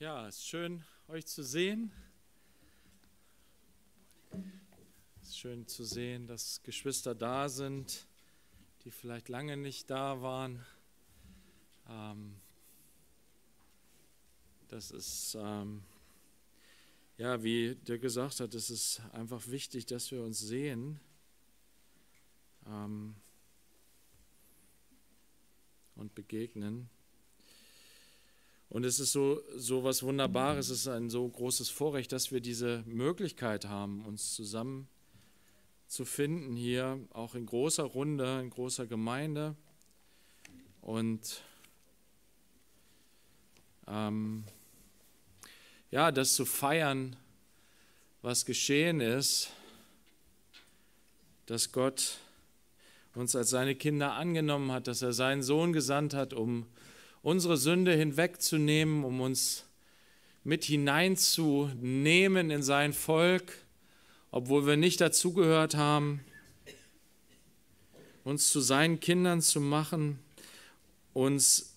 Ja, es ist schön, euch zu sehen. Es ist schön zu sehen, dass Geschwister da sind, die vielleicht lange nicht da waren. Ähm, das ist, ähm, ja, wie der gesagt hat, es ist einfach wichtig, dass wir uns sehen. Ähm, und begegnen. Und es ist so, so was Wunderbares, es ist ein so großes Vorrecht, dass wir diese Möglichkeit haben, uns zusammen zu finden hier, auch in großer Runde, in großer Gemeinde. Und ähm, ja, das zu feiern, was geschehen ist, dass Gott uns als seine Kinder angenommen hat, dass er seinen Sohn gesandt hat, um unsere Sünde hinwegzunehmen, um uns mit hineinzunehmen in sein Volk, obwohl wir nicht dazugehört haben, uns zu seinen Kindern zu machen, uns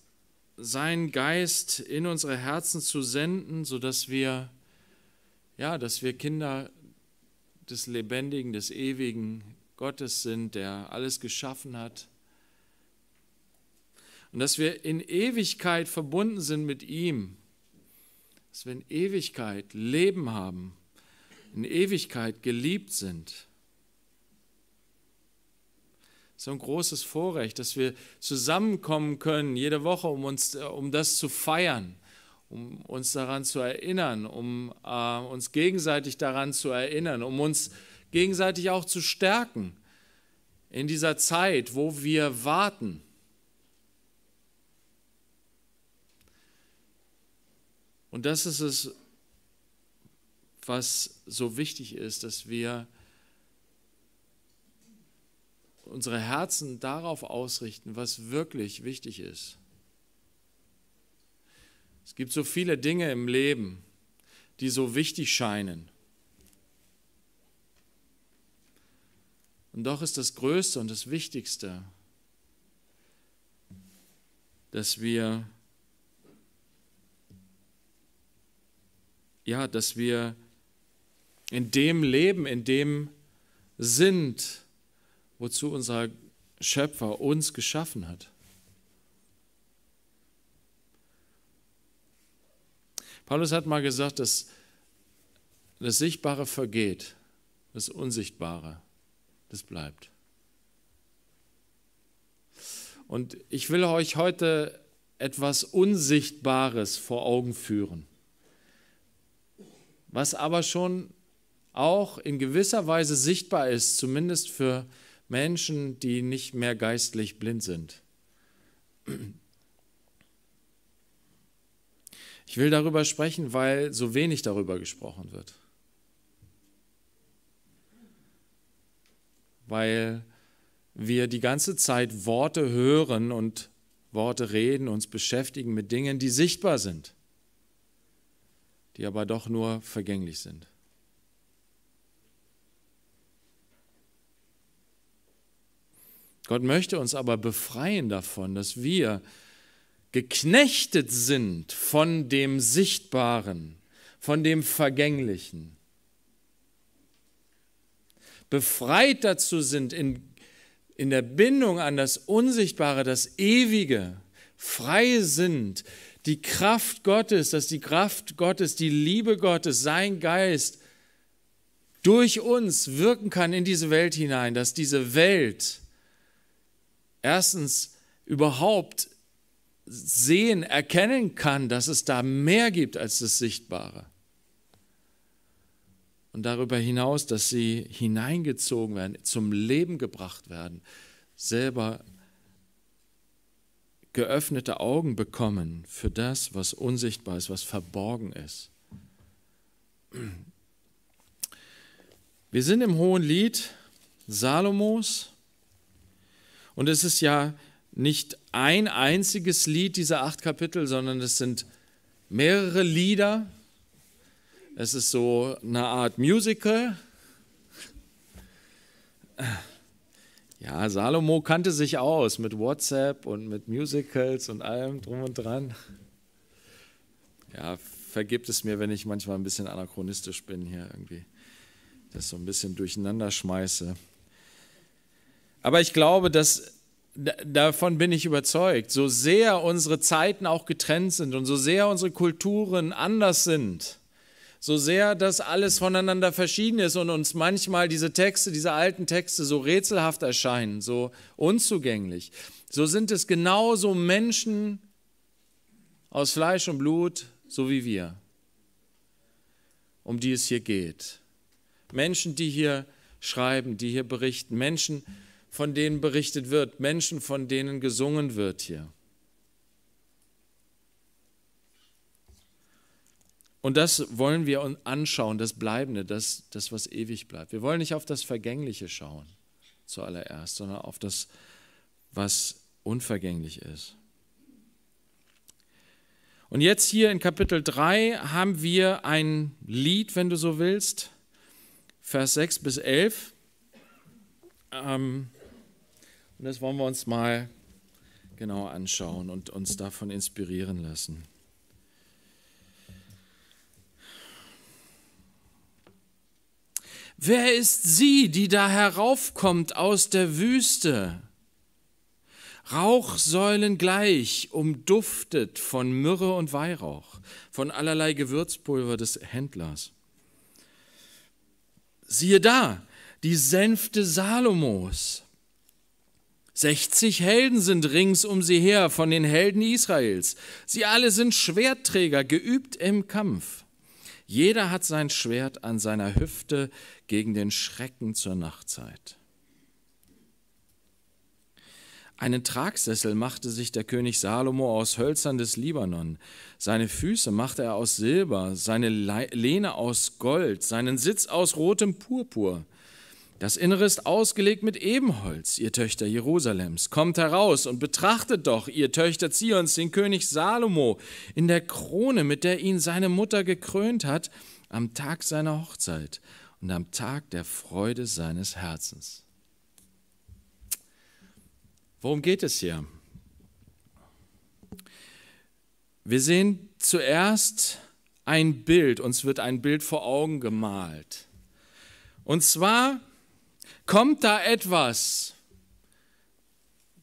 seinen Geist in unsere Herzen zu senden, sodass wir, ja, dass wir Kinder des Lebendigen, des Ewigen Gottes sind, der alles geschaffen hat und dass wir in Ewigkeit verbunden sind mit ihm, dass wir in Ewigkeit Leben haben, in Ewigkeit geliebt sind. So ein großes Vorrecht, dass wir zusammenkommen können jede Woche, um uns, äh, um das zu feiern, um uns daran zu erinnern, um äh, uns gegenseitig daran zu erinnern, um uns gegenseitig auch zu stärken in dieser Zeit, wo wir warten Und das ist es, was so wichtig ist, dass wir unsere Herzen darauf ausrichten, was wirklich wichtig ist. Es gibt so viele Dinge im Leben, die so wichtig scheinen. Und doch ist das Größte und das Wichtigste, dass wir ja, dass wir in dem leben, in dem sind, wozu unser Schöpfer uns geschaffen hat. Paulus hat mal gesagt, dass das Sichtbare vergeht, das Unsichtbare, das bleibt. Und ich will euch heute etwas Unsichtbares vor Augen führen was aber schon auch in gewisser Weise sichtbar ist, zumindest für Menschen, die nicht mehr geistlich blind sind. Ich will darüber sprechen, weil so wenig darüber gesprochen wird. Weil wir die ganze Zeit Worte hören und Worte reden, uns beschäftigen mit Dingen, die sichtbar sind die aber doch nur vergänglich sind. Gott möchte uns aber befreien davon, dass wir geknechtet sind von dem Sichtbaren, von dem Vergänglichen. Befreit dazu sind in, in der Bindung an das Unsichtbare, das Ewige, frei sind die Kraft Gottes, dass die Kraft Gottes, die Liebe Gottes, sein Geist durch uns wirken kann in diese Welt hinein, dass diese Welt erstens überhaupt sehen, erkennen kann, dass es da mehr gibt als das Sichtbare. Und darüber hinaus, dass sie hineingezogen werden, zum Leben gebracht werden, selber geöffnete Augen bekommen für das, was unsichtbar ist, was verborgen ist. Wir sind im hohen Lied Salomos und es ist ja nicht ein einziges Lied dieser acht Kapitel, sondern es sind mehrere Lieder. Es ist so eine Art Musical. Ja, Salomo kannte sich aus mit WhatsApp und mit Musicals und allem drum und dran. Ja, vergibt es mir, wenn ich manchmal ein bisschen anachronistisch bin hier irgendwie, das so ein bisschen durcheinander schmeiße. Aber ich glaube, dass davon bin ich überzeugt, so sehr unsere Zeiten auch getrennt sind und so sehr unsere Kulturen anders sind, so sehr das alles voneinander verschieden ist und uns manchmal diese Texte, diese alten Texte so rätselhaft erscheinen, so unzugänglich, so sind es genauso Menschen aus Fleisch und Blut, so wie wir, um die es hier geht. Menschen, die hier schreiben, die hier berichten, Menschen, von denen berichtet wird, Menschen, von denen gesungen wird hier. Und das wollen wir uns anschauen, das Bleibende, das, das, was ewig bleibt. Wir wollen nicht auf das Vergängliche schauen zuallererst, sondern auf das, was unvergänglich ist. Und jetzt hier in Kapitel 3 haben wir ein Lied, wenn du so willst, Vers 6 bis 11. Ähm, und das wollen wir uns mal genau anschauen und uns davon inspirieren lassen. Wer ist sie, die da heraufkommt aus der Wüste? Rauchsäulen gleich, umduftet von Myrrhe und Weihrauch, von allerlei Gewürzpulver des Händlers. Siehe da, die Sänfte Salomos. 60 Helden sind rings um sie her von den Helden Israels. Sie alle sind Schwertträger, geübt im Kampf. Jeder hat sein Schwert an seiner Hüfte gegen den Schrecken zur Nachtzeit. Einen Tragsessel machte sich der König Salomo aus Hölzern des Libanon, seine Füße machte er aus Silber, seine Lehne aus Gold, seinen Sitz aus rotem Purpur. Das Innere ist ausgelegt mit Ebenholz, ihr Töchter Jerusalems. Kommt heraus und betrachtet doch, ihr Töchter Zions, den König Salomo, in der Krone, mit der ihn seine Mutter gekrönt hat, am Tag seiner Hochzeit und am Tag der Freude seines Herzens. Worum geht es hier? Wir sehen zuerst ein Bild, uns wird ein Bild vor Augen gemalt. Und zwar kommt da etwas.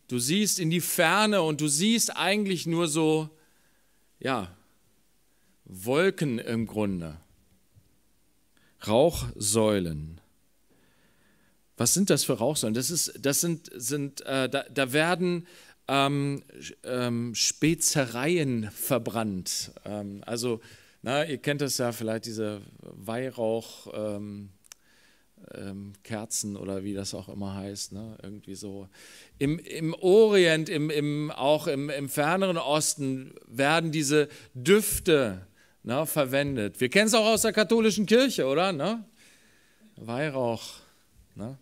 Du siehst in die Ferne und du siehst eigentlich nur so, ja, Wolken im Grunde, Rauchsäulen. Was sind das für Rauchsäulen? Das, ist, das sind, sind äh, da, da, werden ähm, ähm, Spezereien verbrannt. Ähm, also, na, ihr kennt das ja vielleicht, diese Weihrauch. Ähm, ähm, Kerzen oder wie das auch immer heißt, ne? irgendwie so. Im, im Orient, im, im, auch im, im ferneren Osten werden diese Düfte ne, verwendet. Wir kennen es auch aus der katholischen Kirche, oder? Ne? Weihrauch. Ne?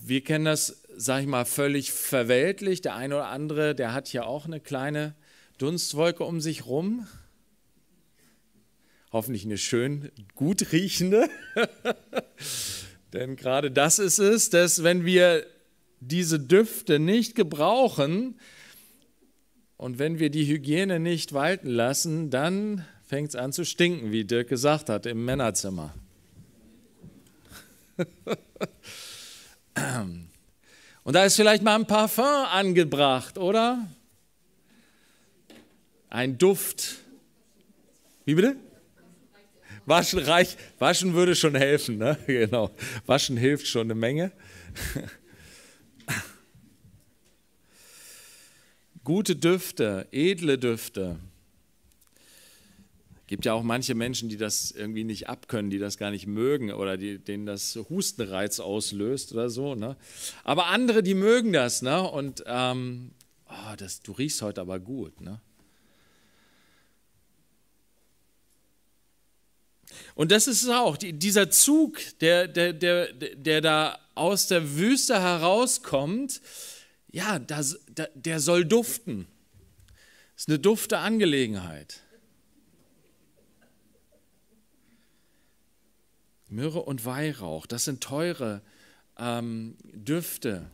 Wir kennen das, sag ich mal, völlig verweltlich. Der eine oder andere, der hat hier auch eine kleine Dunstwolke um sich rum hoffentlich eine schön gut riechende. Denn gerade das ist es, dass wenn wir diese Düfte nicht gebrauchen und wenn wir die Hygiene nicht walten lassen, dann fängt es an zu stinken, wie Dirk gesagt hat, im Männerzimmer. Und da ist vielleicht mal ein Parfum angebracht, oder? Ein Duft. Wie bitte? Waschen reicht, waschen würde schon helfen, ne? Genau. Waschen hilft schon eine Menge. Gute Düfte, edle Düfte. Gibt ja auch manche Menschen, die das irgendwie nicht abkönnen, die das gar nicht mögen oder die, denen das Hustenreiz auslöst oder so. Ne? Aber andere, die mögen das, ne? Und ähm, oh, das, du riechst heute aber gut, ne? Und das ist es auch, dieser Zug, der, der, der, der da aus der Wüste herauskommt, ja, das, der soll duften. Das ist eine dufte Angelegenheit. Myrrhe und Weihrauch, das sind teure ähm, Düfte.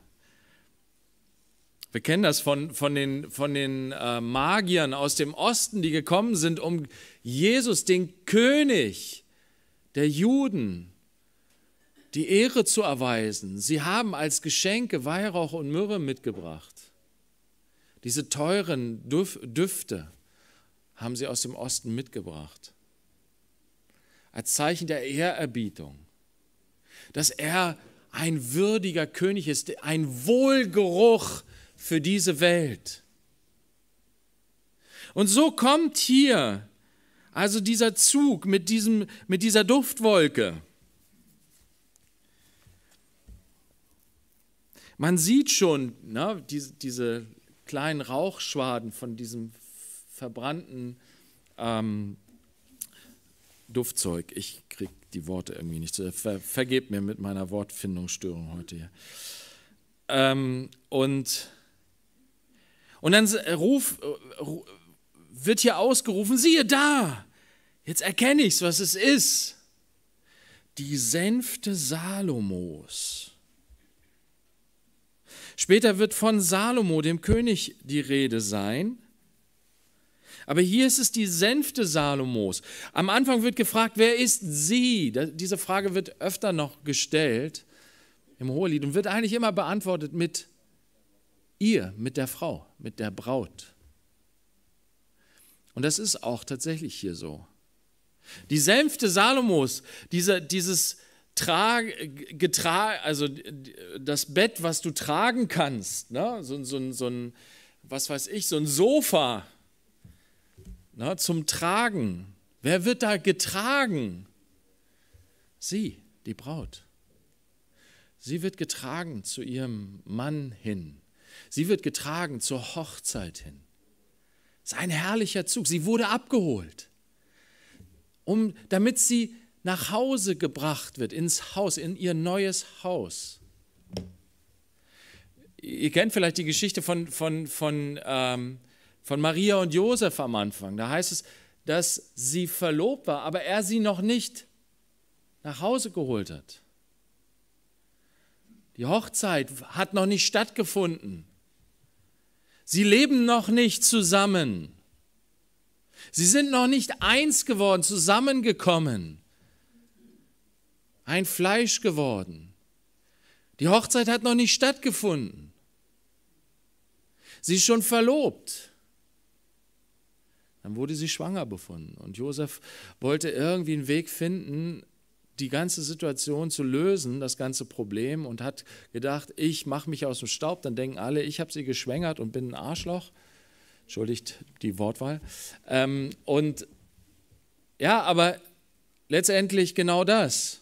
Wir kennen das von, von den, von den äh, Magiern aus dem Osten, die gekommen sind, um Jesus, den König der Juden, die Ehre zu erweisen. Sie haben als Geschenke Weihrauch und Myrrhe mitgebracht. Diese teuren Düf Düfte haben sie aus dem Osten mitgebracht. Als Zeichen der Ehrerbietung, dass er ein würdiger König ist, ein Wohlgeruch ist für diese Welt. Und so kommt hier also dieser Zug mit, diesem, mit dieser Duftwolke. Man sieht schon na, ne, diese, diese kleinen Rauchschwaden von diesem verbrannten ähm, Duftzeug. Ich kriege die Worte irgendwie nicht. Äh, ver, vergebt mir mit meiner Wortfindungsstörung heute hier. Ähm, und und dann äh, ruf, äh, wird hier ausgerufen, siehe da, jetzt erkenne ich es, was es ist. Die Sänfte Salomos. Später wird von Salomo, dem König, die Rede sein. Aber hier ist es die Sänfte Salomos. Am Anfang wird gefragt, wer ist sie? Diese Frage wird öfter noch gestellt im Hohelied und wird eigentlich immer beantwortet mit ihr mit der Frau, mit der Braut. Und das ist auch tatsächlich hier so. Die Sänfte Salomos, dieser, dieses Tra also das Bett, was du tragen kannst, ne? so, so, so ein, was weiß ich, so ein Sofa ne? zum Tragen. Wer wird da getragen? Sie, die Braut. Sie wird getragen zu ihrem Mann hin. Sie wird getragen zur Hochzeit hin. Es ist ein herrlicher Zug. Sie wurde abgeholt, um, damit sie nach Hause gebracht wird, ins Haus, in ihr neues Haus. Ihr kennt vielleicht die Geschichte von, von, von, ähm, von Maria und Josef am Anfang. Da heißt es, dass sie verlobt war, aber er sie noch nicht nach Hause geholt hat. Die Hochzeit hat noch nicht stattgefunden. Sie leben noch nicht zusammen. Sie sind noch nicht eins geworden, zusammengekommen. Ein Fleisch geworden. Die Hochzeit hat noch nicht stattgefunden. Sie ist schon verlobt. Dann wurde sie schwanger befunden. Und Josef wollte irgendwie einen Weg finden, die ganze Situation zu lösen, das ganze Problem und hat gedacht, ich mache mich aus dem Staub, dann denken alle, ich habe sie geschwängert und bin ein Arschloch. Entschuldigt die Wortwahl. Ähm, und ja, aber letztendlich genau das.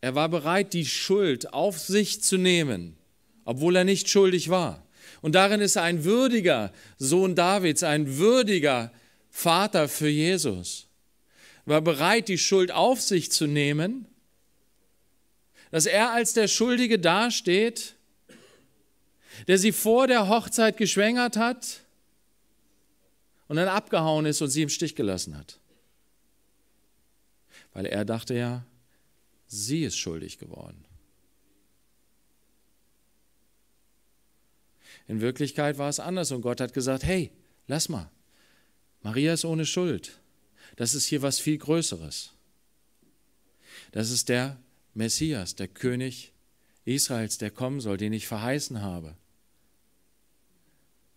Er war bereit, die Schuld auf sich zu nehmen, obwohl er nicht schuldig war. Und darin ist er ein würdiger Sohn Davids, ein würdiger Vater für Jesus war bereit, die Schuld auf sich zu nehmen, dass er als der Schuldige dasteht, der sie vor der Hochzeit geschwängert hat und dann abgehauen ist und sie im Stich gelassen hat. Weil er dachte ja, sie ist schuldig geworden. In Wirklichkeit war es anders und Gott hat gesagt, hey, lass mal, Maria ist ohne Schuld. Das ist hier was viel Größeres. Das ist der Messias, der König Israels, der kommen soll, den ich verheißen habe.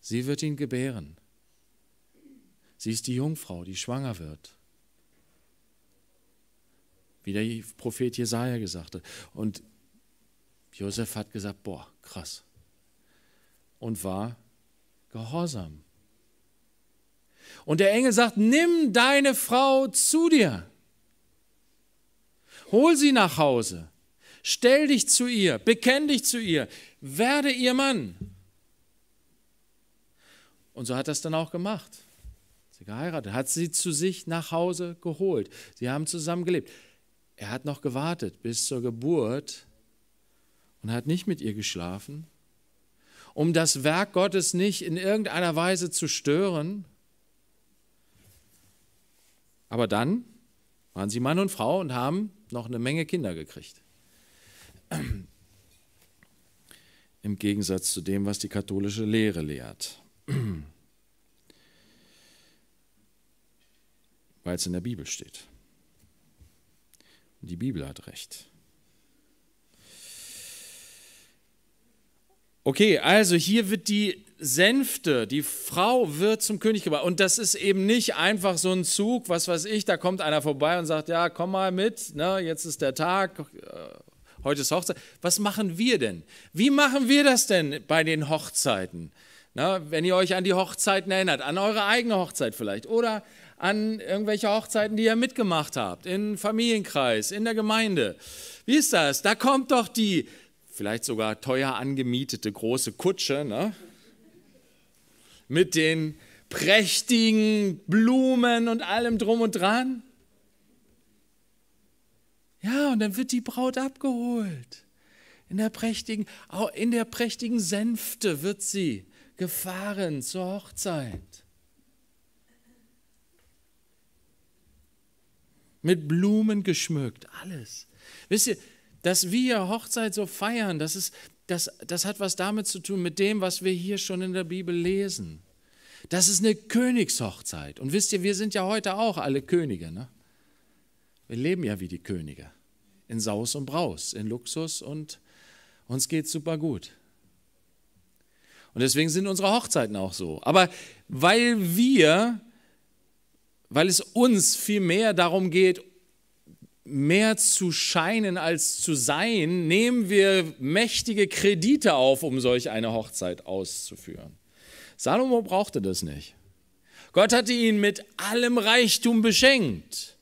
Sie wird ihn gebären. Sie ist die Jungfrau, die schwanger wird. Wie der Prophet Jesaja gesagt hat. Und Josef hat gesagt: Boah, krass. Und war gehorsam. Und der Engel sagt, nimm deine Frau zu dir. Hol sie nach Hause. Stell dich zu ihr. Bekenn dich zu ihr. Werde ihr Mann. Und so hat er es dann auch gemacht. Sie geheiratet, hat sie zu sich nach Hause geholt. Sie haben zusammen gelebt. Er hat noch gewartet bis zur Geburt und hat nicht mit ihr geschlafen, um das Werk Gottes nicht in irgendeiner Weise zu stören, aber dann waren sie Mann und Frau und haben noch eine Menge Kinder gekriegt. Im Gegensatz zu dem, was die katholische Lehre lehrt. Weil es in der Bibel steht. Und die Bibel hat recht. Okay, also hier wird die Sänfte, die Frau wird zum König gebracht. Und das ist eben nicht einfach so ein Zug, was weiß ich, da kommt einer vorbei und sagt, ja, komm mal mit, ne, jetzt ist der Tag, äh, heute ist Hochzeit. Was machen wir denn? Wie machen wir das denn bei den Hochzeiten? Na, ne, wenn ihr euch an die Hochzeiten erinnert, an eure eigene Hochzeit vielleicht oder an irgendwelche Hochzeiten, die ihr mitgemacht habt, im Familienkreis, in der Gemeinde. Wie ist das? Da kommt doch die vielleicht sogar teuer angemietete große Kutsche, ne? mit den prächtigen Blumen und allem drum und dran. Ja, und dann wird die Braut abgeholt. In der prächtigen, in der prächtigen Sänfte wird sie gefahren zur Hochzeit. Mit Blumen geschmückt, alles. Wisst ihr, dass wir Hochzeit so feiern, das, ist, das, das hat was damit zu tun, mit dem, was wir hier schon in der Bibel lesen. Das ist eine Königshochzeit. Und wisst ihr, wir sind ja heute auch alle Könige. Ne? Wir leben ja wie die Könige. In Saus und Braus, in Luxus und uns geht's super gut. Und deswegen sind unsere Hochzeiten auch so. Aber weil wir, weil es uns viel mehr darum geht, mehr zu scheinen als zu sein, nehmen wir mächtige Kredite auf, um solch eine Hochzeit auszuführen. Salomo brauchte das nicht. Gott hatte ihn mit allem Reichtum beschenkt,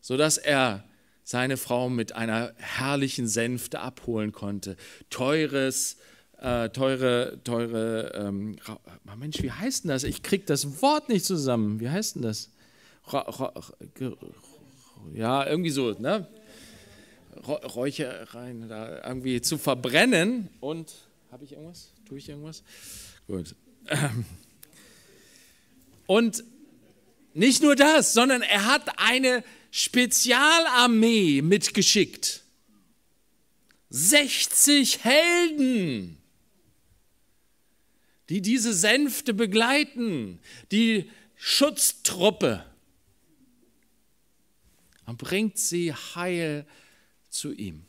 sodass er seine Frau mit einer herrlichen Sänfte abholen konnte. Teures, äh, teure, teure, ähm, Mensch, wie heißt denn das? Ich krieg das Wort nicht zusammen. Wie heißt denn das? ja, irgendwie so, ne? Räucher rein, da irgendwie zu verbrennen. Und habe ich irgendwas? Tue ich irgendwas? Gut. Und nicht nur das, sondern er hat eine Spezialarmee mitgeschickt. 60 Helden, die diese Sänfte begleiten, die Schutztruppe. Man bringt sie heil zu ihm.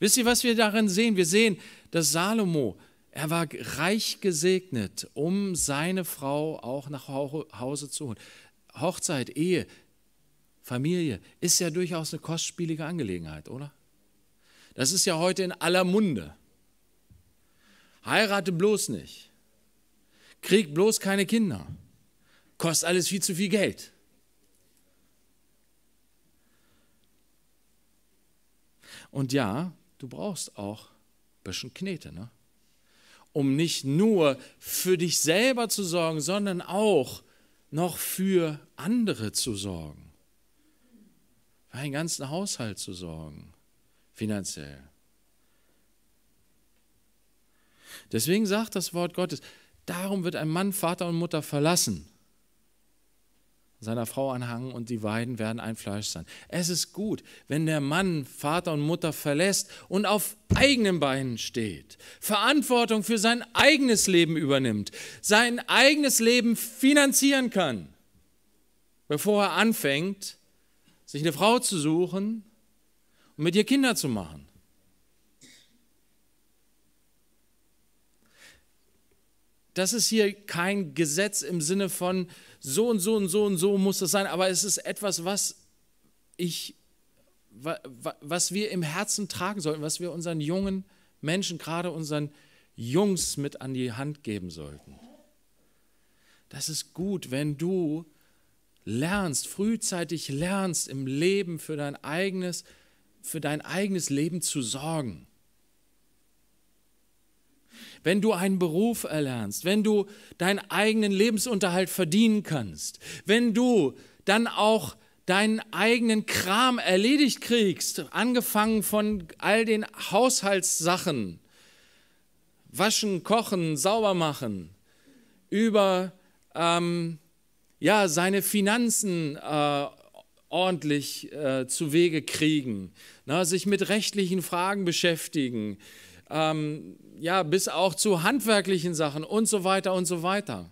Wisst ihr, was wir darin sehen? Wir sehen, dass Salomo, er war reich gesegnet, um seine Frau auch nach Hause zu holen. Hochzeit, Ehe, Familie ist ja durchaus eine kostspielige Angelegenheit, oder? Das ist ja heute in aller Munde. Heirate bloß nicht. Krieg bloß keine Kinder. Kostet alles viel zu viel Geld. Und ja, du brauchst auch ein bisschen Knete, ne? um nicht nur für dich selber zu sorgen, sondern auch noch für andere zu sorgen. Für einen ganzen Haushalt zu sorgen, finanziell. Deswegen sagt das Wort Gottes, darum wird ein Mann Vater und Mutter verlassen seiner Frau anhangen und die beiden werden ein Fleisch sein. Es ist gut, wenn der Mann Vater und Mutter verlässt und auf eigenen Beinen steht, Verantwortung für sein eigenes Leben übernimmt, sein eigenes Leben finanzieren kann, bevor er anfängt, sich eine Frau zu suchen und mit ihr Kinder zu machen. das ist hier kein Gesetz im Sinne von so und so und so und so muss das sein, aber es ist etwas, was ich, was wir im Herzen tragen sollten, was wir unseren jungen Menschen, gerade unseren Jungs mit an die Hand geben sollten. Das ist gut, wenn du lernst, frühzeitig lernst, im Leben für dein eigenes, für dein eigenes Leben zu sorgen wenn du einen Beruf erlernst, wenn du deinen eigenen Lebensunterhalt verdienen kannst, wenn du dann auch deinen eigenen Kram erledigt kriegst, angefangen von all den Haushaltssachen, waschen, kochen, sauber machen, über ähm, ja, seine Finanzen äh, ordentlich äh, zu Wege kriegen, na, sich mit rechtlichen Fragen beschäftigen, ähm, ja, bis auch zu handwerklichen Sachen und so weiter und so weiter.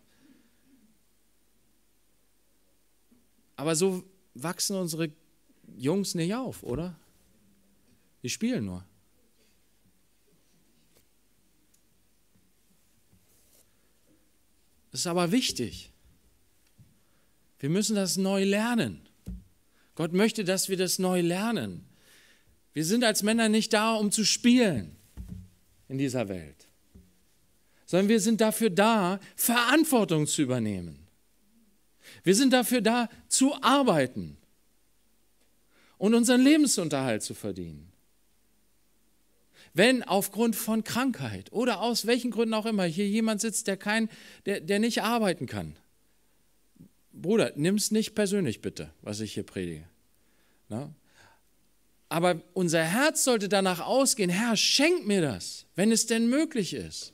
Aber so wachsen unsere Jungs nicht auf, oder? Die spielen nur. Das ist aber wichtig. Wir müssen das neu lernen. Gott möchte, dass wir das neu lernen. Wir sind als Männer nicht da, um zu spielen in dieser Welt, sondern wir sind dafür da, Verantwortung zu übernehmen. Wir sind dafür da, zu arbeiten und unseren Lebensunterhalt zu verdienen. Wenn aufgrund von Krankheit oder aus welchen Gründen auch immer hier jemand sitzt, der, kein, der, der nicht arbeiten kann, Bruder, nimm es nicht persönlich bitte, was ich hier predige. Na? Aber unser Herz sollte danach ausgehen, Herr, schenk mir das, wenn es denn möglich ist.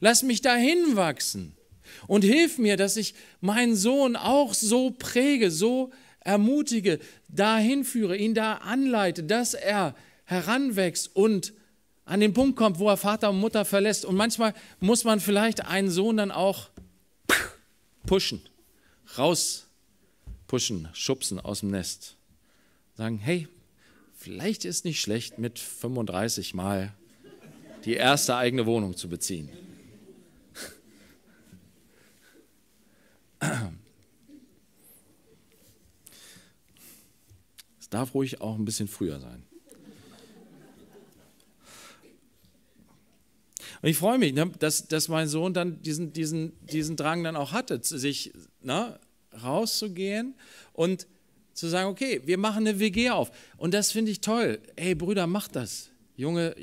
Lass mich dahin wachsen und hilf mir, dass ich meinen Sohn auch so präge, so ermutige, dahin führe, ihn da anleite, dass er heranwächst und an den Punkt kommt, wo er Vater und Mutter verlässt. Und manchmal muss man vielleicht einen Sohn dann auch pushen, rauspushen, schubsen aus dem Nest. Sagen, hey, vielleicht ist nicht schlecht, mit 35 Mal die erste eigene Wohnung zu beziehen. Es darf ruhig auch ein bisschen früher sein. Und ich freue mich, ne, dass, dass mein Sohn dann diesen, diesen, diesen Drang dann auch hatte, sich na, ne, rauszugehen und zu sagen, okay, wir machen eine WG auf. Und das finde ich toll. Hey Brüder, macht das. Junge,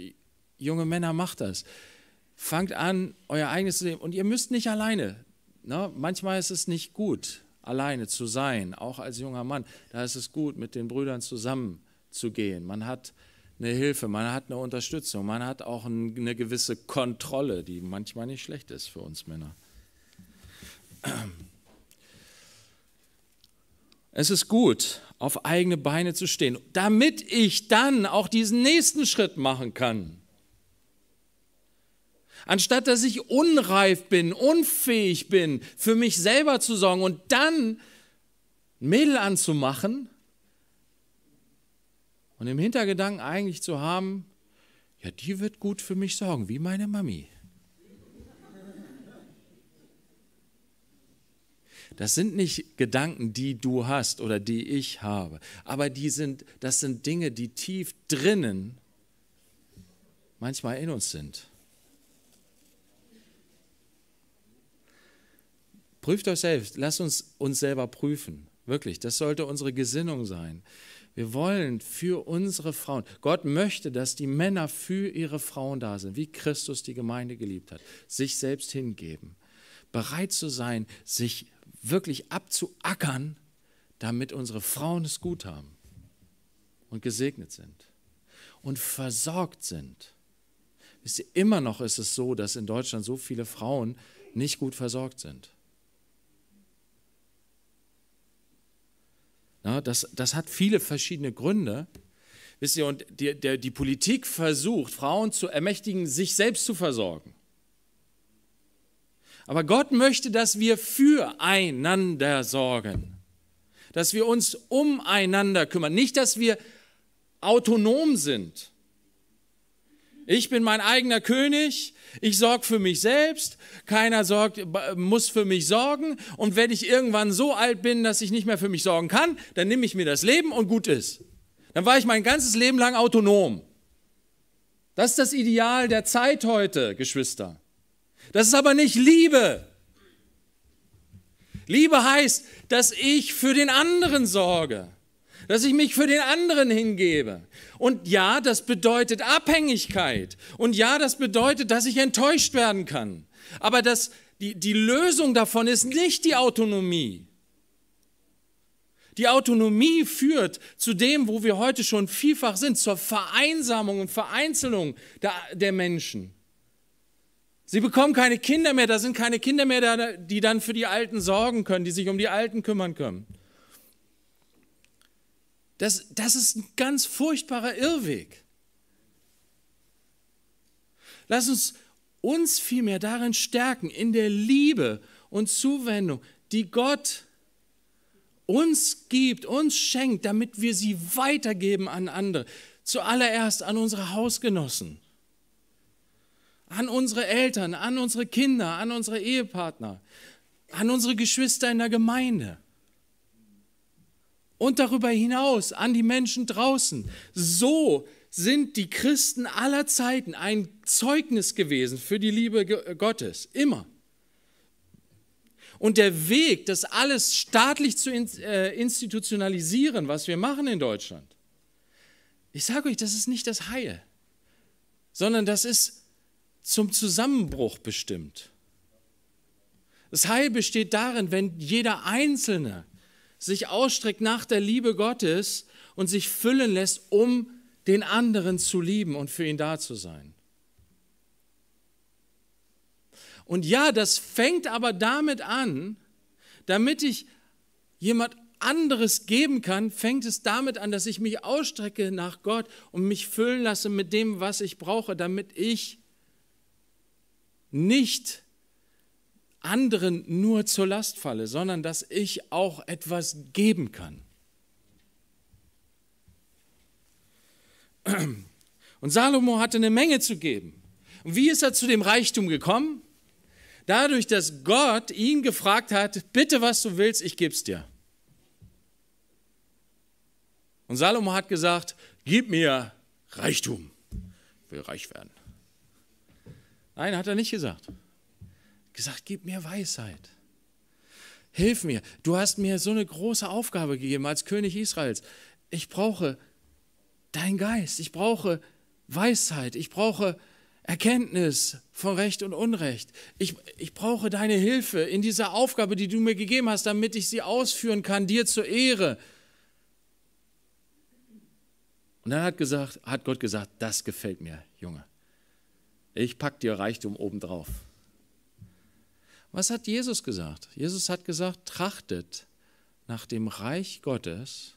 junge Männer, macht das. Fangt an, euer eigenes leben. Und ihr müsst nicht alleine. Ne? Manchmal ist es nicht gut, alleine zu sein, auch als junger Mann. Da ist es gut, mit den Brüdern zusammenzugehen. Man hat eine Hilfe, man hat eine Unterstützung, man hat auch eine gewisse Kontrolle, die manchmal nicht schlecht ist für uns Männer. Es ist gut, auf eigene Beine zu stehen, damit ich dann auch diesen nächsten Schritt machen kann. Anstatt dass ich unreif bin, unfähig bin, für mich selber zu sorgen und dann ein Mädel anzumachen und im Hintergedanken eigentlich zu haben, ja, die wird gut für mich sorgen, wie meine Mami. Das sind nicht Gedanken, die du hast oder die ich habe, aber die sind, das sind Dinge, die tief drinnen manchmal in uns sind. Prüft euch selbst, lasst uns uns selber prüfen. Wirklich, das sollte unsere Gesinnung sein. Wir wollen für unsere Frauen, Gott möchte, dass die Männer für ihre Frauen da sind, wie Christus die Gemeinde geliebt hat, sich selbst hingeben bereit zu sein, sich wirklich abzuackern, damit unsere Frauen es gut haben und gesegnet sind und versorgt sind. Wisst ihr, immer noch ist es so, dass in Deutschland so viele Frauen nicht gut versorgt sind. Na, das, das hat viele verschiedene Gründe. Wisst ihr, und die, der, die Politik versucht, Frauen zu ermächtigen, sich selbst zu versorgen. Aber Gott möchte, dass wir füreinander sorgen, dass wir uns umeinander kümmern, nicht, dass wir autonom sind. Ich bin mein eigener König, ich sorge für mich selbst, keiner sorgt, muss für mich sorgen und wenn ich irgendwann so alt bin, dass ich nicht mehr für mich sorgen kann, dann nehme ich mir das Leben und gut ist. Dann war ich mein ganzes Leben lang autonom. Das ist das Ideal der Zeit heute, Geschwister. Das ist aber nicht Liebe. Liebe heißt, dass ich für den anderen sorge, dass ich mich für den anderen hingebe. Und ja, das bedeutet Abhängigkeit. Und ja, das bedeutet, dass ich enttäuscht werden kann. Aber das, die, die Lösung davon ist nicht die Autonomie. Die Autonomie führt zu dem, wo wir heute schon vielfach sind, zur Vereinsamung und Vereinzelung der, der Menschen. Sie bekommen keine Kinder mehr, da sind keine Kinder mehr da, die dann für die Alten sorgen können, die sich um die Alten kümmern können. Das, das ist ein ganz furchtbarer Irrweg. Lass uns uns vielmehr darin stärken, in der Liebe und Zuwendung, die Gott uns gibt, uns schenkt, damit wir sie weitergeben an andere. Zuallererst an unsere Hausgenossen an unsere Eltern, an unsere Kinder, an unsere Ehepartner, an unsere Geschwister in der Gemeinde und darüber hinaus an die Menschen draußen. So sind die Christen aller Zeiten ein Zeugnis gewesen für die Liebe Gottes, immer. Und der Weg, das alles staatlich zu äh, institutionalisieren, was wir machen in Deutschland, ich sage euch, das ist nicht das Heil, sondern das ist zum Zusammenbruch bestimmt. Das Heil besteht darin, wenn jeder Einzelne sich ausstreckt nach der Liebe Gottes und sich füllen lässt, um den anderen zu lieben und für ihn da zu sein. Und ja, das fängt aber damit an, damit ich jemand anderes geben kann, fängt es damit an, dass ich mich ausstrecke nach Gott und mich füllen lasse mit dem, was ich brauche, damit ich nicht anderen nur zur Last falle, sondern dass ich auch etwas geben kann. Und Salomo hatte eine Menge zu geben. Und wie ist er zu dem Reichtum gekommen? Dadurch, dass Gott ihn gefragt hat, bitte was du willst, ich gebe es dir. Und Salomo hat gesagt, gib mir Reichtum. Ich will reich werden. Nein, hat er nicht gesagt. Gesagt, gib mir Weisheit. Hilf mir. Du hast mir so eine große Aufgabe gegeben als König Israels. Ich brauche deinen Geist. Ich brauche Weisheit. Ich brauche Erkenntnis von Recht und Unrecht. Ich, ich brauche deine Hilfe in dieser Aufgabe, die du mir gegeben hast, damit ich sie ausführen kann, dir zur Ehre. Und dann hat, gesagt, hat Gott gesagt, das gefällt mir, Junge. Ich pack dir Reichtum obendrauf. Was hat Jesus gesagt? Jesus hat gesagt, trachtet nach dem Reich Gottes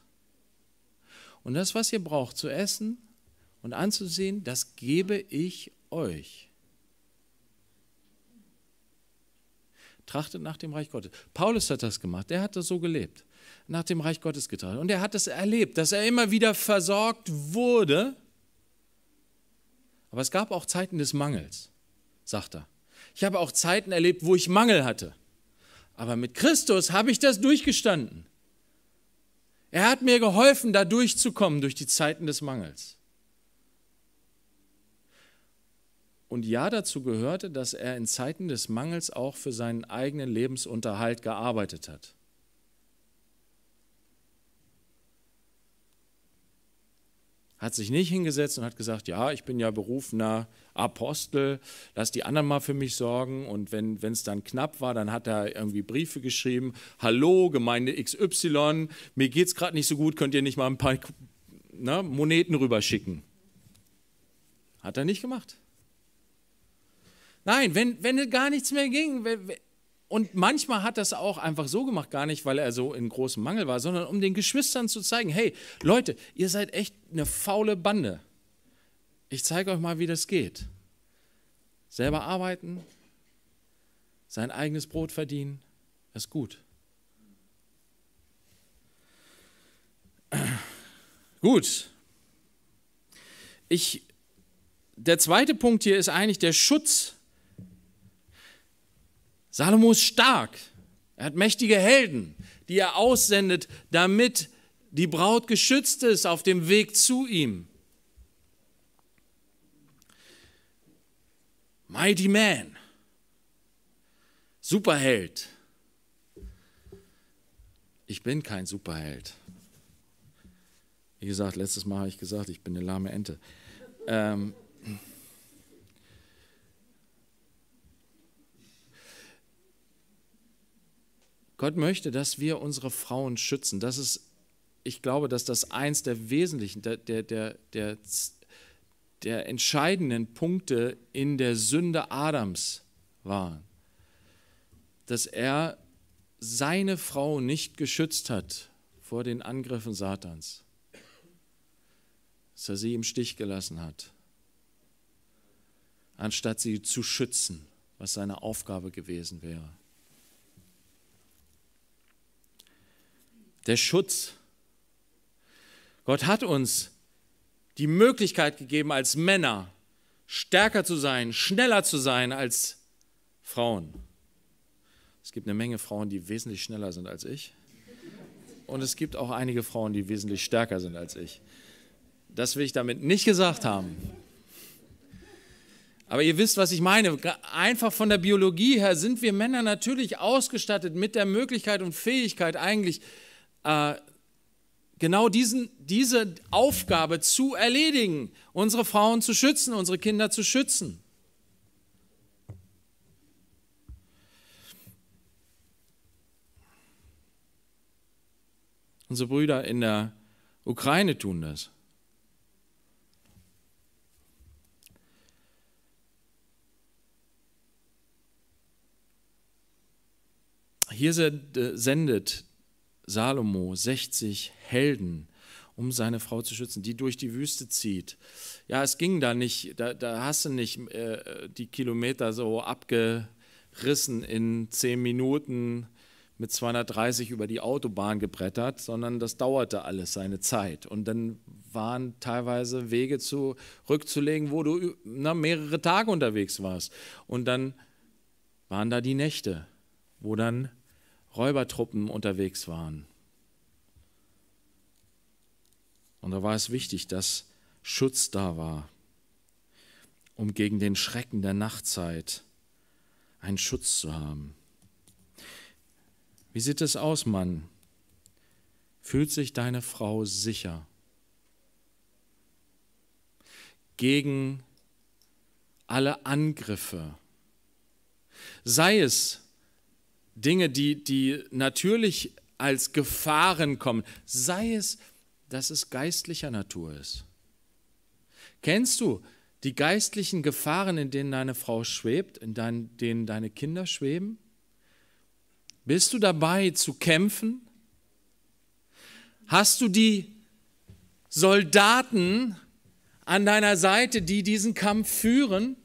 und das, was ihr braucht zu essen und anzusehen, das gebe ich euch. Trachtet nach dem Reich Gottes. Paulus hat das gemacht, er hat das so gelebt, nach dem Reich Gottes getrachtet. Und er hat es erlebt, dass er immer wieder versorgt wurde aber es gab auch Zeiten des Mangels, sagt er. Ich habe auch Zeiten erlebt, wo ich Mangel hatte. Aber mit Christus habe ich das durchgestanden. Er hat mir geholfen, da durchzukommen durch die Zeiten des Mangels. Und ja, dazu gehörte, dass er in Zeiten des Mangels auch für seinen eigenen Lebensunterhalt gearbeitet hat. hat sich nicht hingesetzt und hat gesagt, ja, ich bin ja berufener Apostel, lass die anderen mal für mich sorgen. Und wenn es dann knapp war, dann hat er irgendwie Briefe geschrieben, hallo Gemeinde XY, mir geht es gerade nicht so gut, könnt ihr nicht mal ein paar ne, Moneten rüberschicken. Hat er nicht gemacht. Nein, wenn, wenn gar nichts mehr ging, wenn, und manchmal hat das auch einfach so gemacht, gar nicht, weil er so in großem Mangel war, sondern um den Geschwistern zu zeigen, hey Leute, ihr seid echt eine faule Bande. Ich zeige euch mal, wie das geht. Selber arbeiten, sein eigenes Brot verdienen, ist gut. Gut. Ich, der zweite Punkt hier ist eigentlich der Schutz Salomo ist stark. Er hat mächtige Helden, die er aussendet, damit die Braut geschützt ist auf dem Weg zu ihm. Mighty Man, Superheld. Ich bin kein Superheld. Wie gesagt, letztes Mal habe ich gesagt, ich bin eine lahme Ente. Ähm, Gott möchte, dass wir unsere Frauen schützen. Das ist, ich glaube, dass das eins der wesentlichen, der, der, der, der, der entscheidenden Punkte in der Sünde Adams war. Dass er seine Frau nicht geschützt hat vor den Angriffen Satans. Dass er sie im Stich gelassen hat. Anstatt sie zu schützen, was seine Aufgabe gewesen wäre. der Schutz. Gott hat uns die Möglichkeit gegeben, als Männer stärker zu sein, schneller zu sein als Frauen. Es gibt eine Menge Frauen, die wesentlich schneller sind als ich. Und es gibt auch einige Frauen, die wesentlich stärker sind als ich. Das will ich damit nicht gesagt haben. Aber ihr wisst, was ich meine. Einfach von der Biologie her sind wir Männer natürlich ausgestattet mit der Möglichkeit und Fähigkeit, eigentlich äh, genau diesen, diese Aufgabe zu erledigen, unsere Frauen zu schützen, unsere Kinder zu schützen. Unsere Brüder in der Ukraine tun das. Hier äh, sendet Salomo 60 Helden, um seine Frau zu schützen, die durch die Wüste zieht. Ja, es ging da nicht, da, da hast du nicht äh, die Kilometer so abgerissen in zehn Minuten mit 230 über die Autobahn gebrettert, sondern das dauerte alles seine Zeit. Und dann waren teilweise Wege zurückzulegen, wo du na, mehrere Tage unterwegs warst. Und dann waren da die Nächte, wo dann Räubertruppen unterwegs waren. Und da war es wichtig, dass Schutz da war, um gegen den Schrecken der Nachtzeit einen Schutz zu haben. Wie sieht es aus, Mann? Fühlt sich deine Frau sicher gegen alle Angriffe? Sei es Dinge, die, die natürlich als Gefahren kommen, sei es, dass es geistlicher Natur ist. Kennst du die geistlichen Gefahren, in denen deine Frau schwebt, in denen deine Kinder schweben? Bist du dabei zu kämpfen? Hast du die Soldaten an deiner Seite, die diesen Kampf führen?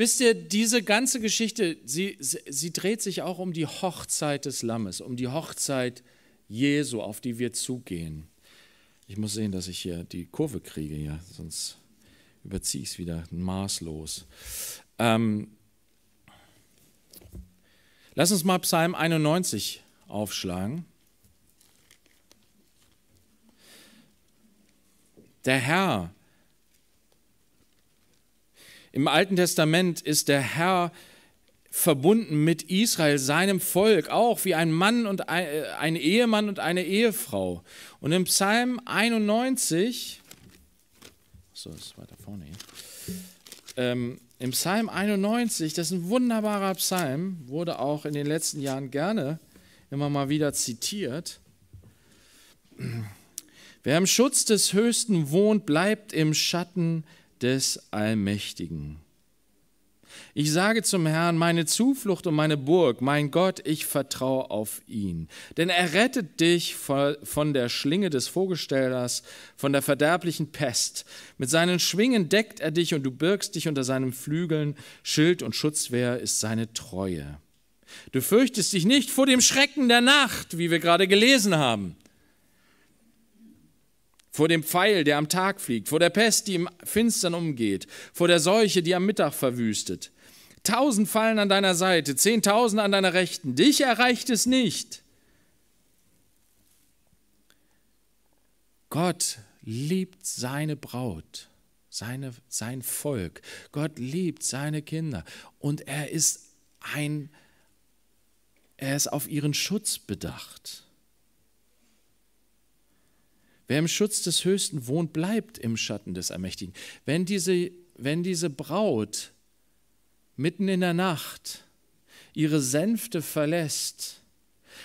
Wisst ihr, diese ganze Geschichte, sie, sie, dreht sich auch um die Hochzeit des Lammes, um die Hochzeit Jesu, auf die wir zugehen. Ich muss sehen, dass ich hier die Kurve kriege, ja, sonst überziehe ich es wieder maßlos. Ähm, lass uns mal Psalm 91 aufschlagen. Der Herr im Alten Testament ist der Herr verbunden mit Israel, seinem Volk, auch wie ein Mann und ein, äh, ein Ehemann und eine Ehefrau. Und im Psalm 91, so ist weiter vorne hier, ähm, im Psalm 91, das ist ein wunderbarer Psalm, wurde auch in den letzten Jahren gerne immer mal wieder zitiert. Wer im Schutz des Höchsten wohnt, bleibt im Schatten der des Allmächtigen. Ich sage zum Herrn, meine Zuflucht und meine Burg, mein Gott, ich vertraue auf ihn. Denn er rettet dich von der Schlinge des Vogelstellers, von der verderblichen Pest. Mit seinen Schwingen deckt er dich und du birgst dich unter seinen Flügeln. Schild und Schutzwehr ist seine Treue. Du fürchtest dich nicht vor dem Schrecken der Nacht, wie wir gerade gelesen haben vor dem Pfeil, der am Tag fliegt, vor der Pest, die im Finstern umgeht, vor der Seuche, die am Mittag verwüstet. Tausend fallen an deiner Seite, zehntausend an deiner Rechten. Dich erreicht es nicht. Gott liebt seine Braut, seine, sein Volk. Gott liebt seine Kinder. Und er ist ein, er ist auf ihren Schutz bedacht. Wer im Schutz des Höchsten wohnt, bleibt im Schatten des Allmächtigen. Wenn diese, wenn diese Braut mitten in der Nacht ihre Sänfte verlässt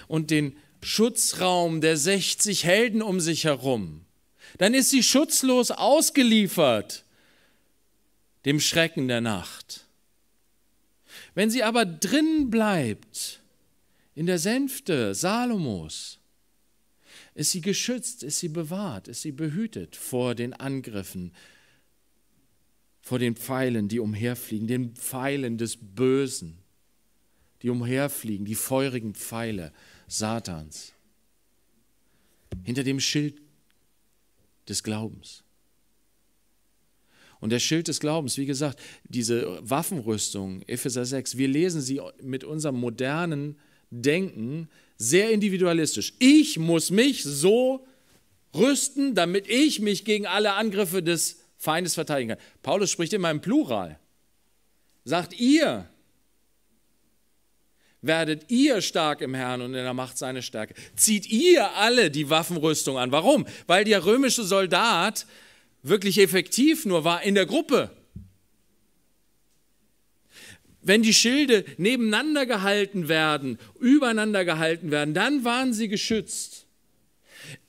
und den Schutzraum der 60 Helden um sich herum, dann ist sie schutzlos ausgeliefert dem Schrecken der Nacht. Wenn sie aber drin bleibt, in der Sänfte Salomos, ist sie geschützt, ist sie bewahrt, ist sie behütet vor den Angriffen, vor den Pfeilen, die umherfliegen, den Pfeilen des Bösen, die umherfliegen, die feurigen Pfeile Satans, hinter dem Schild des Glaubens. Und der Schild des Glaubens, wie gesagt, diese Waffenrüstung, Epheser 6, wir lesen sie mit unserem modernen äh, Denken sehr individualistisch. Ich muss mich so rüsten, damit ich mich gegen alle Angriffe des Feindes verteidigen kann. Paulus spricht immer im Plural. Sagt ihr, werdet ihr stark im Herrn und in der Macht seine Stärke. Zieht ihr alle die Waffenrüstung an. Warum? Weil der römische Soldat wirklich effektiv nur war in der Gruppe wenn die Schilde nebeneinander gehalten werden, übereinander gehalten werden, dann waren sie geschützt.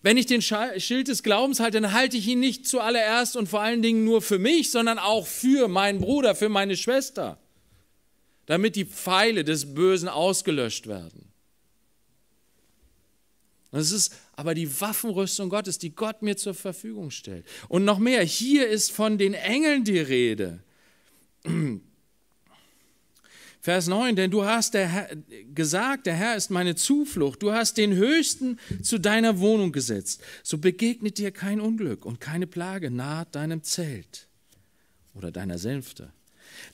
Wenn ich den Schild des Glaubens halte, dann halte ich ihn nicht zuallererst und vor allen Dingen nur für mich, sondern auch für meinen Bruder, für meine Schwester, damit die Pfeile des Bösen ausgelöscht werden. Das ist aber die Waffenrüstung Gottes, die Gott mir zur Verfügung stellt. Und noch mehr, hier ist von den Engeln die Rede. Vers 9, denn du hast der Herr, gesagt, der Herr ist meine Zuflucht, du hast den Höchsten zu deiner Wohnung gesetzt. So begegnet dir kein Unglück und keine Plage naht deinem Zelt oder deiner Sänfte.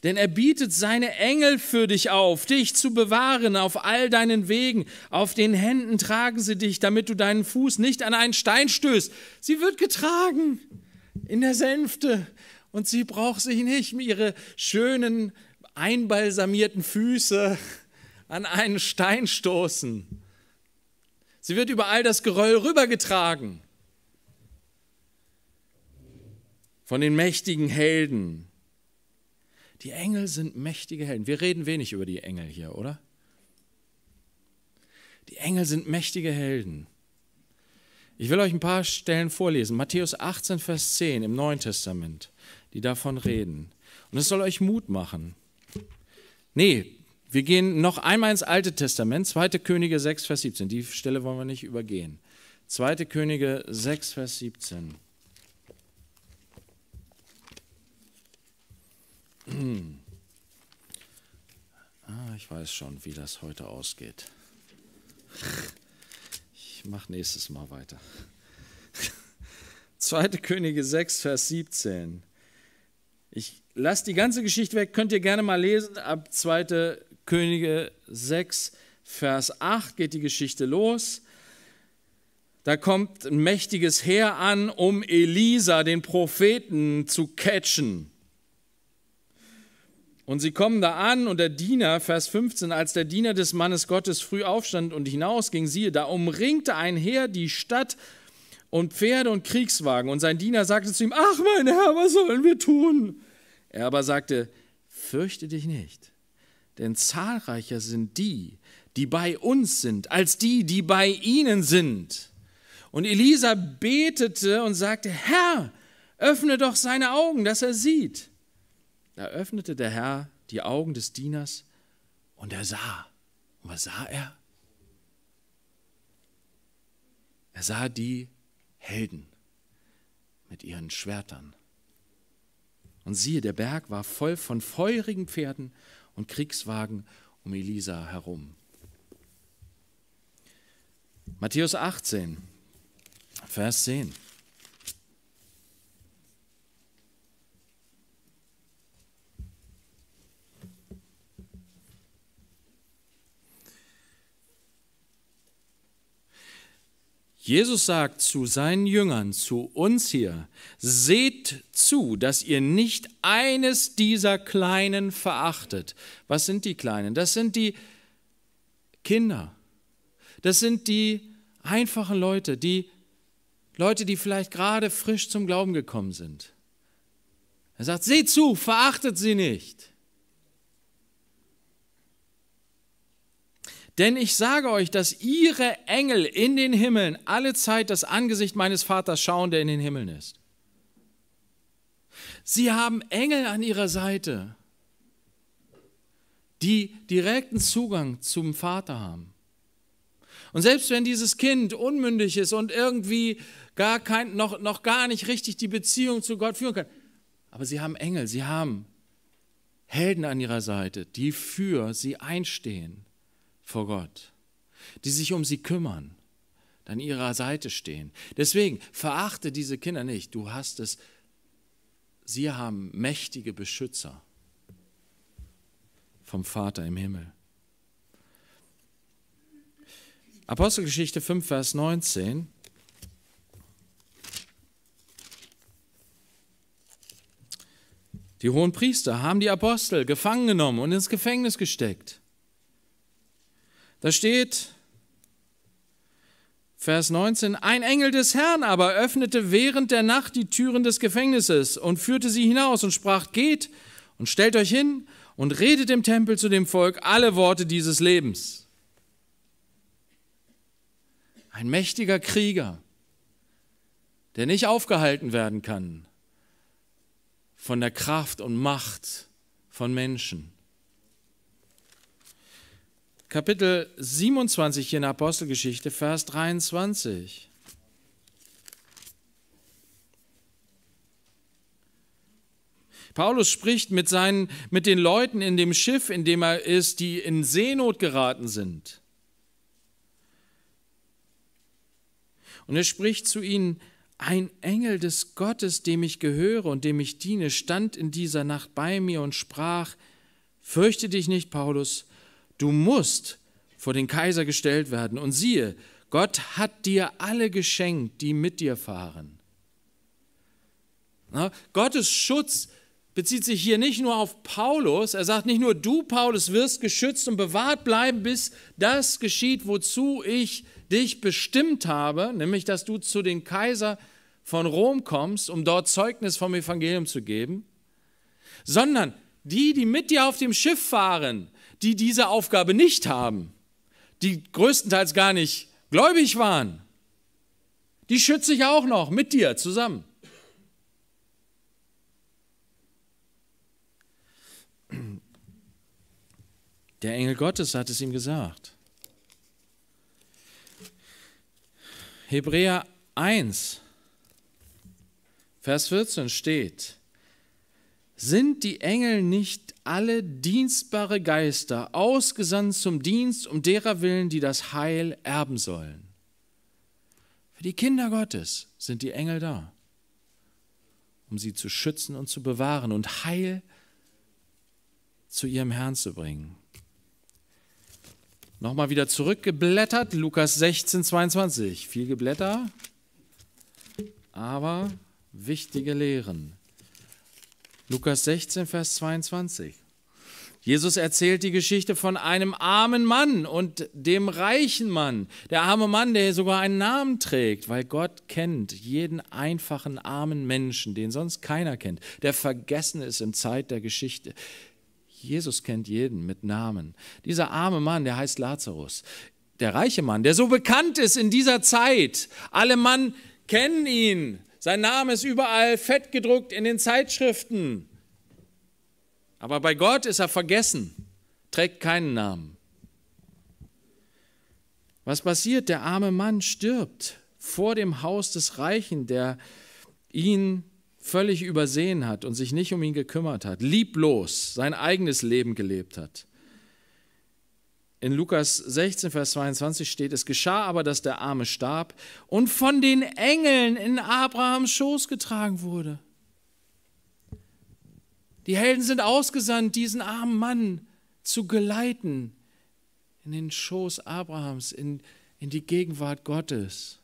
Denn er bietet seine Engel für dich auf, dich zu bewahren auf all deinen Wegen. Auf den Händen tragen sie dich, damit du deinen Fuß nicht an einen Stein stößt. Sie wird getragen in der Sänfte und sie braucht sich nicht ihre schönen einbalsamierten Füße an einen Stein stoßen. Sie wird über all das Geröll rübergetragen von den mächtigen Helden. Die Engel sind mächtige Helden. Wir reden wenig über die Engel hier, oder? Die Engel sind mächtige Helden. Ich will euch ein paar Stellen vorlesen. Matthäus 18, Vers 10 im Neuen Testament, die davon reden. Und es soll euch Mut machen. Nee, wir gehen noch einmal ins Alte Testament, 2. Könige 6, Vers 17. Die Stelle wollen wir nicht übergehen. 2. Könige 6, Vers 17. Ah, ich weiß schon, wie das heute ausgeht. Ich mache nächstes Mal weiter. 2. Könige 6, Vers 17. Ich lasse die ganze Geschichte weg, könnt ihr gerne mal lesen. Ab 2. Könige 6, Vers 8 geht die Geschichte los. Da kommt ein mächtiges Heer an, um Elisa, den Propheten, zu catchen. Und sie kommen da an und der Diener, Vers 15, als der Diener des Mannes Gottes früh aufstand und hinausging, siehe, da umringte ein Heer die Stadt und Pferde und Kriegswagen. Und sein Diener sagte zu ihm, ach mein Herr, was sollen wir tun? Er aber sagte, fürchte dich nicht, denn zahlreicher sind die, die bei uns sind, als die, die bei ihnen sind. Und Elisa betete und sagte, Herr, öffne doch seine Augen, dass er sieht. Da öffnete der Herr die Augen des Dieners und er sah. Und was sah er? Er sah die, Helden mit ihren Schwertern. Und siehe, der Berg war voll von feurigen Pferden und Kriegswagen um Elisa herum. Matthäus 18, Vers 10. Jesus sagt zu seinen Jüngern, zu uns hier, seht zu, dass ihr nicht eines dieser Kleinen verachtet. Was sind die Kleinen? Das sind die Kinder. Das sind die einfachen Leute, die Leute, die vielleicht gerade frisch zum Glauben gekommen sind. Er sagt, seht zu, verachtet sie nicht. Denn ich sage euch, dass ihre Engel in den Himmeln alle Zeit das Angesicht meines Vaters schauen, der in den Himmeln ist. Sie haben Engel an ihrer Seite, die direkten Zugang zum Vater haben. Und selbst wenn dieses Kind unmündig ist und irgendwie gar kein, noch, noch gar nicht richtig die Beziehung zu Gott führen kann, aber sie haben Engel, sie haben Helden an ihrer Seite, die für sie einstehen vor Gott, die sich um sie kümmern, an ihrer Seite stehen. Deswegen verachte diese Kinder nicht. Du hast es. Sie haben mächtige Beschützer vom Vater im Himmel. Apostelgeschichte 5, Vers 19. Die hohen Priester haben die Apostel gefangen genommen und ins Gefängnis gesteckt. Da steht Vers 19, ein Engel des Herrn aber öffnete während der Nacht die Türen des Gefängnisses und führte sie hinaus und sprach, geht und stellt euch hin und redet im Tempel zu dem Volk alle Worte dieses Lebens. Ein mächtiger Krieger, der nicht aufgehalten werden kann von der Kraft und Macht von Menschen. Kapitel 27 hier in der Apostelgeschichte, Vers 23. Paulus spricht mit, seinen, mit den Leuten in dem Schiff, in dem er ist, die in Seenot geraten sind. Und er spricht zu ihnen, ein Engel des Gottes, dem ich gehöre und dem ich diene, stand in dieser Nacht bei mir und sprach, Fürchte dich nicht, Paulus, Du musst vor den Kaiser gestellt werden. Und siehe, Gott hat dir alle geschenkt, die mit dir fahren. Na, Gottes Schutz bezieht sich hier nicht nur auf Paulus. Er sagt nicht nur, du, Paulus, wirst geschützt und bewahrt bleiben, bis das geschieht, wozu ich dich bestimmt habe, nämlich dass du zu den Kaiser von Rom kommst, um dort Zeugnis vom Evangelium zu geben, sondern die, die mit dir auf dem Schiff fahren, die diese Aufgabe nicht haben, die größtenteils gar nicht gläubig waren, die schütze ich auch noch mit dir zusammen. Der Engel Gottes hat es ihm gesagt. Hebräer 1, Vers 14 steht, sind die Engel nicht alle dienstbare Geister, ausgesandt zum Dienst, um derer willen, die das Heil erben sollen? Für die Kinder Gottes sind die Engel da, um sie zu schützen und zu bewahren und Heil zu ihrem Herrn zu bringen. Nochmal wieder zurückgeblättert, Lukas 16, 22. Viel Geblätter, aber wichtige Lehren. Lukas 16, Vers 22. Jesus erzählt die Geschichte von einem armen Mann und dem reichen Mann. Der arme Mann, der sogar einen Namen trägt, weil Gott kennt jeden einfachen armen Menschen, den sonst keiner kennt, der vergessen ist in Zeit der Geschichte. Jesus kennt jeden mit Namen. Dieser arme Mann, der heißt Lazarus. Der reiche Mann, der so bekannt ist in dieser Zeit. Alle Mann kennen ihn. Sein Name ist überall fett gedruckt in den Zeitschriften. Aber bei Gott ist er vergessen, trägt keinen Namen. Was passiert? Der arme Mann stirbt vor dem Haus des Reichen, der ihn völlig übersehen hat und sich nicht um ihn gekümmert hat, lieblos sein eigenes Leben gelebt hat. In Lukas 16, Vers 22 steht, es geschah aber, dass der Arme starb und von den Engeln in Abrahams Schoß getragen wurde. Die Helden sind ausgesandt, diesen armen Mann zu geleiten in den Schoß Abrahams, in, in die Gegenwart Gottes.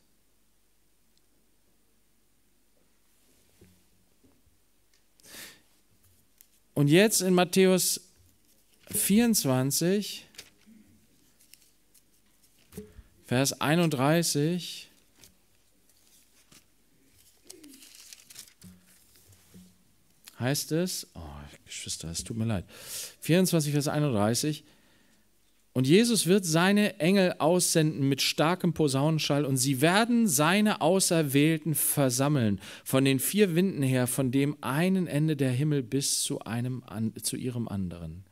Und jetzt in Matthäus 24 Vers 31. Heißt es, oh Geschwister, es tut mir leid, 24, Vers 31, und Jesus wird seine Engel aussenden mit starkem Posaunenschall und sie werden seine Auserwählten versammeln, von den vier Winden her, von dem einen Ende der Himmel bis zu, einem, zu ihrem anderen.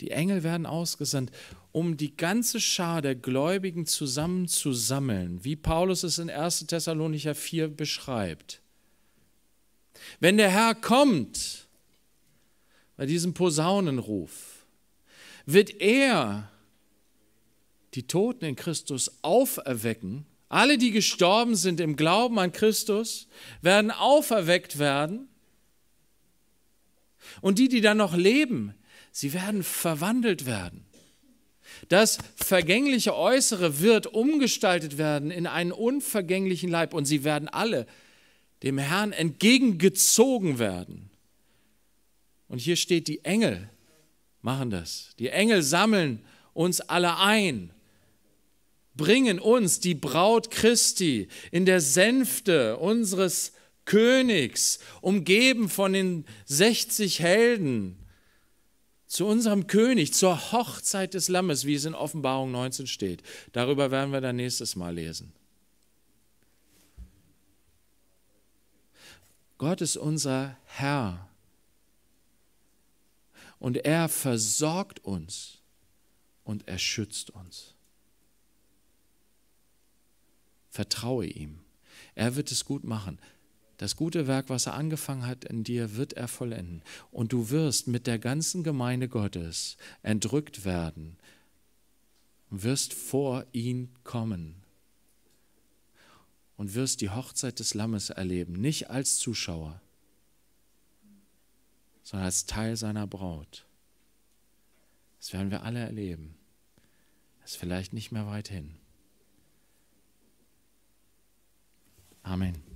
Die Engel werden ausgesandt um die ganze Schar der Gläubigen zusammenzusammeln, wie Paulus es in 1. Thessalonicher 4 beschreibt. Wenn der Herr kommt, bei diesem Posaunenruf, wird er die Toten in Christus auferwecken. Alle, die gestorben sind im Glauben an Christus, werden auferweckt werden. Und die, die dann noch leben, sie werden verwandelt werden. Das vergängliche Äußere wird umgestaltet werden in einen unvergänglichen Leib und sie werden alle dem Herrn entgegengezogen werden. Und hier steht, die Engel machen das. Die Engel sammeln uns alle ein, bringen uns, die Braut Christi, in der Sänfte unseres Königs, umgeben von den 60 Helden, zu unserem König, zur Hochzeit des Lammes, wie es in Offenbarung 19 steht. Darüber werden wir dann nächstes Mal lesen. Gott ist unser Herr und er versorgt uns und er schützt uns. Vertraue ihm. Er wird es gut machen. Das gute Werk, was er angefangen hat in dir, wird er vollenden. Und du wirst mit der ganzen Gemeinde Gottes entrückt werden, wirst vor ihn kommen und wirst die Hochzeit des Lammes erleben, nicht als Zuschauer, sondern als Teil seiner Braut. Das werden wir alle erleben. Das ist vielleicht nicht mehr weit hin. Amen.